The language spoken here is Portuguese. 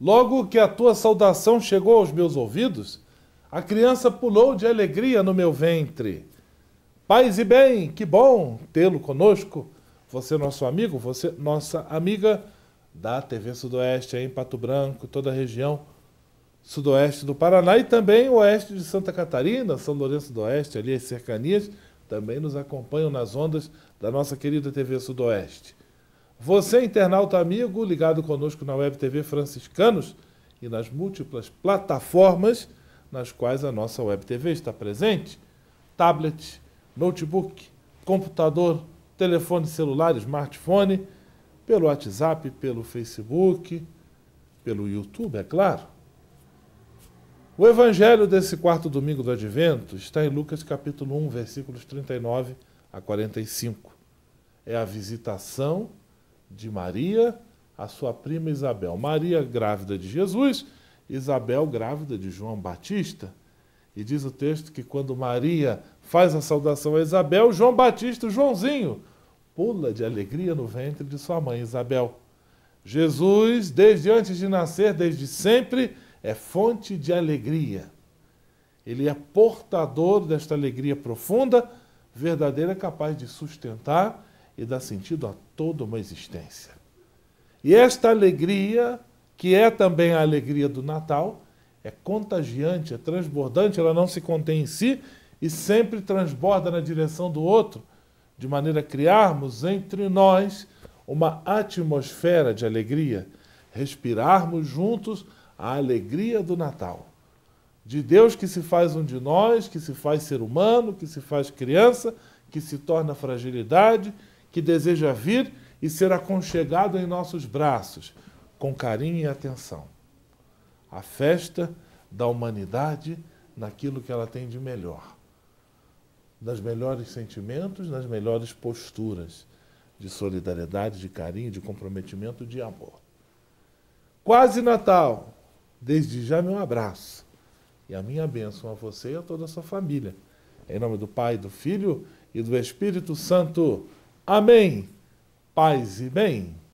Logo que a tua saudação chegou aos meus ouvidos, a criança pulou de alegria no meu ventre. Paz e bem, que bom tê-lo conosco. Você, nosso amigo, você, nossa amiga da TV Sudoeste, em Pato Branco, toda a região sudoeste do Paraná e também oeste de Santa Catarina, São Lourenço do Oeste, ali as cercanias, também nos acompanham nas ondas da nossa querida TV Sudoeste. Você, internauta amigo, ligado conosco na Web TV Franciscanos e nas múltiplas plataformas nas quais a nossa Web TV está presente: tablet, notebook, computador, telefone celular, smartphone, pelo WhatsApp, pelo Facebook, pelo YouTube, é claro. O evangelho desse quarto domingo do advento está em Lucas capítulo 1, versículos 39 a 45. É a visitação de Maria, a sua prima Isabel. Maria grávida de Jesus, Isabel grávida de João Batista. E diz o texto que quando Maria faz a saudação a Isabel, João Batista, Joãozinho, pula de alegria no ventre de sua mãe Isabel. Jesus, desde antes de nascer, desde sempre, é fonte de alegria. Ele é portador desta alegria profunda, verdadeira, capaz de sustentar e dá sentido a toda uma existência. E esta alegria, que é também a alegria do Natal, é contagiante, é transbordante, ela não se contém em si e sempre transborda na direção do outro, de maneira a criarmos entre nós uma atmosfera de alegria, respirarmos juntos a alegria do Natal. De Deus que se faz um de nós, que se faz ser humano, que se faz criança, que se torna fragilidade que deseja vir e ser aconchegado em nossos braços, com carinho e atenção. A festa da humanidade naquilo que ela tem de melhor, nos melhores sentimentos, nas melhores posturas de solidariedade, de carinho, de comprometimento, de amor. Quase Natal! Desde já, meu abraço e a minha bênção a você e a toda a sua família. Em nome do Pai, do Filho e do Espírito Santo. Amém. Paz e bem.